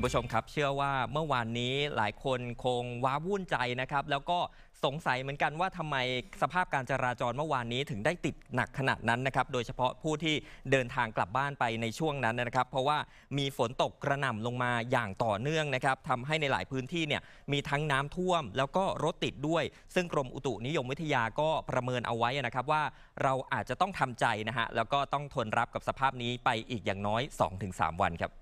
คุณผู้ชมครับเชื่อว่าเมื่อวานนี้หลายคนคงว้าวุ่นใจนะครับแล้วก็สงสัยเหมือนกันว่าทำไมสภาพการจราจรเมื่อวานนี้ถึงได้ติดหนักขนาดนั้นนะครับโดยเฉพาะผู้ที่เดินทางกลับบ้านไปในช่วงนั้นนะครับเพราะว่ามีฝนตกกระหน่ำลงมาอย่างต่อเนื่องนะครับทำให้ในหลายพื้นที่เนี่ยมีทั้งน้ำท่วมแล้วก็รถติดด้วย ซึ่งกรมอุตุนิยมวิทยาก็ประเมินเอาไว้นะครับว่าเราอาจจะต้องทำใจนะฮะแล้วก็ต้องทนรับกับสภาพนี้ไปอีกอย่างน้อย 2-3 วันครับ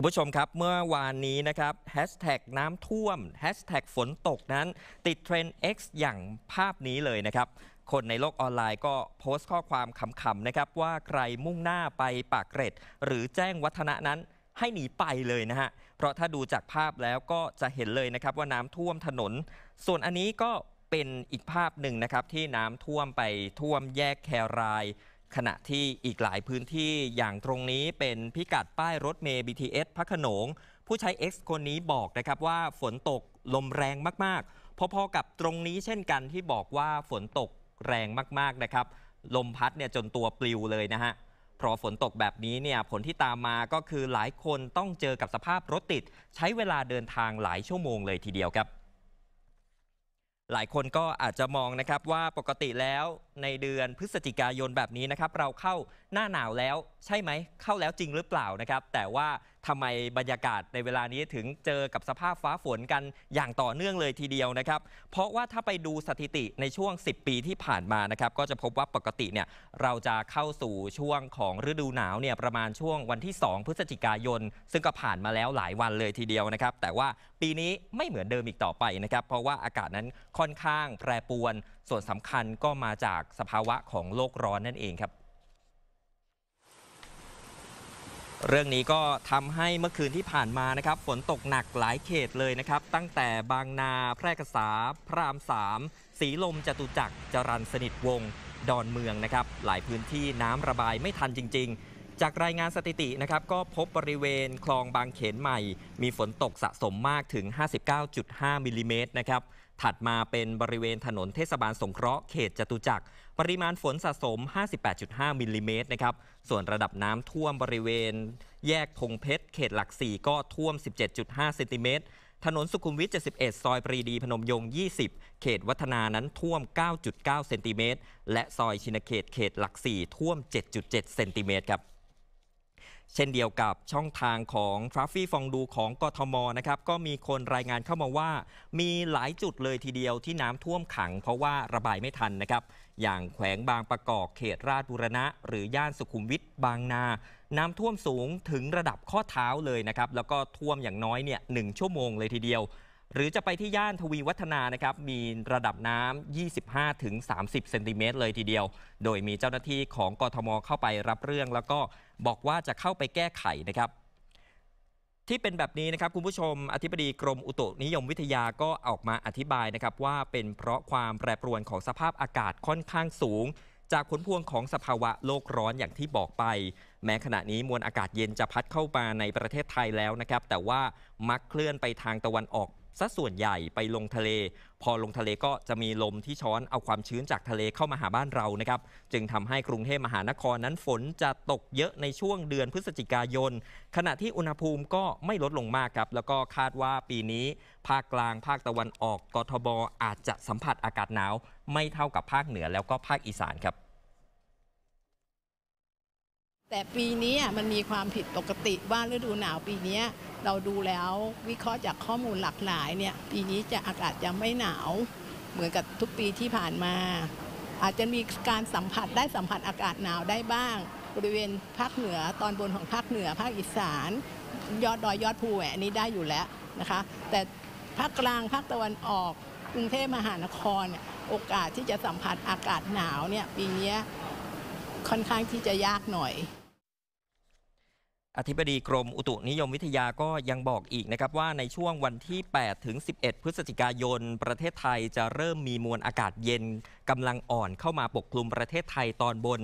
คุณผู้ชมครับเมื่อวานนี้นะครับแฮชแท็กน้ำท่วมแฮชแท็กฝนตกนั้นติดเทรนด์ X อย่างภาพนี้เลยนะครับคนในโลกออนไลน์ก็โพสต์ข้อความขำๆนะครับว่าใครมุ่งหน้าไปปากเกร็ด หรือแจ้งวัฒนะนั้นให้หนีไปเลยนะฮะเพราะถ้าดูจากภาพแล้วก็จะเห็นเลยนะครับว่าน้ำท่วมถนน ส่วนอันนี้ก็เป็นอีกภาพหนึ่งนะครับที่น้ำท่วมไปท่วมแยกแครายขณะที่อีกหลายพื้นที่อย่างตรงนี้เป็นพิกัดป้ายรถเมย์ BTS พระขนง ผู้ใช้ X คนนี้บอกนะครับว่าฝนตกลมแรงมากๆพอๆกับตรงนี้เช่นกันที่บอกว่าฝนตกแรงมากๆนะครับลมพัดเนี่ยจนตัวปลิวเลยนะฮะพอฝนตกแบบนี้เนี่ยผลที่ตามมาก็คือหลายคนต้องเจอกับสภาพรถติด ใช้เวลาเดินทางหลายชั่วโมงเลยทีเดียวครับหลายคนก็อาจจะมองนะครับว่าปกติแล้วในเดือนพฤศจิกายนแบบนี้นะครับ เราเข้าหน้าหนาวแล้วใช่ไหม เข้าแล้วจริงหรือเปล่านะครับ แต่ว่าทำไมบรรยากาศในเวลานี้ถึงเจอกับสภาพฟ้าฝนกันอย่างต่อเนื่องเลยทีเดียวนะครับ เพราะว่าถ้าไปดูสถิติในช่วง 10 ปีที่ผ่านมานะครับก็จะพบว่าปกติเนี่ยเราจะเข้าสู่ช่วงของฤดูหนาวเนี่ยประมาณช่วงวันที่ 2 พฤศจิกายน ซึ่งก็ผ่านมาแล้วหลายวันเลยทีเดียวนะครับแต่ว่าปีนี้ไม่เหมือนเดิมอีกต่อไปนะครับ เพราะว่าอากาศนั้นค่อนข้าง แปรปรวน ส่วนสำคัญก็มาจากสภาวะของโลกร้อนนั่นเองครับเรื่องนี้ก็ทำให้เมื่อคืนที่ผ่านมานะครับ ฝนตกหนักหลายเขตเลยนะครับ ตั้งแต่บางนาแพร่กษา พระรามสาม สีลมจตุจักรจรันสนิทวงดอนเมืองนะครับหลายพื้นที่น้ำระบายไม่ทันจริงๆ จากรายงานสถิตินะครับก็พบบริเวณ คลองบางเขนใหม่ มีฝนตกสะสมมากถึง 59.5มิลลิเมตรนะครับถัดมาเป็นบริเวณถนนเทศบาลสงเคราะห์เขตจตุจักรปริมาณฝนสะสม 58.5 มิลลิเมตรนะครับส่วนระดับน้ำท่วมบริเวณแยกพงเพชรเขตหลัก 4 ก็ท่วม 17.5 เซนติเมตรถนนสุขุมวิท 71 ซอยปรีดีพนมยงค์20 เขตวัฒนานั้นท่วม 9.9 เซนติเมตรและซอยชินเขตเขตหลัก 4 ท่วม 7.7 เซนติเมตรครับเช่นเดียวกับช่องทางของ ทราฟฟี่ฟองดูของกทมนะครับก็มีคนรายงานเข้ามาว่า มีหลายจุดเลยทีเดียวที่น้ำท่วมขังเพราะว่าระบายไม่ทันนะครับ อย่างแขวงบางประกอบเขตราชบุรณะ หรือย่านสุขุมวิทบางนา น้ำท่วมสูงถึงระดับข้อเท้าเลยนะครับแล้วก็ท่วมอย่างน้อยเนี่ยหชั่วโมงเลยทีเดียวหรือจะไปที่ย่านทวีวัฒนานะครับมีระดับน้ำ25-30เซนติเมตรเลยทีเดียว โดยมีเจ้าหน้าที่ของกทมเข้าไปรับเรื่อง แล้วก็บอกว่าจะเข้าไปแก้ไขนะครับที่เป็นแบบนี้นะครับ คุณผู้ชมอธิบดีกรมอุตุนิยมวิทยาก็ออกมาอธิบายนะครับ ว่าเป็นเพราะความแปรปรวนของสภาพอากาศค่อนข้างสูง จากผลพวงของสภาวะโลกร้อนอย่างที่บอกไป แม้ขณะนี้มวลอากาศเย็นจะพัดเข้ามาในประเทศไทยแล้วนะครับแต่ว่ามักเคลื่อนไปทางตะวันออกซะส่วนใหญ่ไปลงทะเล พอลงทะเลก็จะมีลมที่ช้อนเอาความชื้นจากทะเลเข้ามาหาบ้านเรานะครับ จึงทำให้กรุงเทพมหานครนั้นฝนจะตกเยอะในช่วงเดือนพฤศจิกายน ขณะที่อุณหภูมิก็ไม่ลดลงมากครับ แล้วก็คาดว่าปีนี้ ภาคกลางภาคตะวันออก กทบอาจจะสัมผัสอากาศหนาว ไม่เท่ากับภาคเหนือแล้วก็ภาคอีสานครับแต่ปีนี้มันมีความผิดปกติว่าฤดูหนาวปีนี้เราดูแล้ววิเคราะห์จากข้อมูลหลากหลายเนี่ยปีนี้จะอากาศจะไม่หนาว เหมือนกับทุกปีที่ผ่านมา อาจจะมีการสัมผัสได้สัมผัสอากาศหนาวได้บ้าง บริเวณภาคเหนือตอนบนของภาคเหนือภาคอีสานยอดดอยยอดภูแหวนนี้ได้อยู่แล้วนะคะ แต่ภาคกลางภาคตะวันออกกรุงเทพมหานครโอกาสที่จะสัมผัสอากาศหนาวเนี่ยปีนี้ค่อนข้างที่จะยากหน่อย อธิบดีกรมอุตุนิยมวิทยาก็ยังบอกอีกนะครับว่าในช่วงวันที่ 8 ถึง 11 พฤศจิกายน ประเทศไทยจะเริ่มมีมวลอากาศเย็นกำลังอ่อนเข้ามาปกคลุมประเทศไทยตอนบน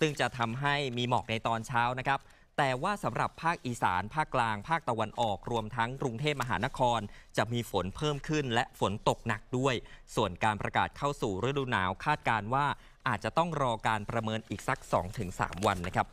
ซึ่งจะทำให้มีหมอกในตอนเช้านะครับแต่ว่าสำหรับภาคอีสานภาคกลาง ภาคตะวันออก รวมทั้ง กรุงเทพมหานคร จะมีฝนเพิ่มขึ้นและฝนตกหนักด้วย ส่วนการประกาศเข้าสู่ฤดูหนาว คาดการว่าอาจจะต้องรอการประเมินอีกสัก 2-3 วันนะครับ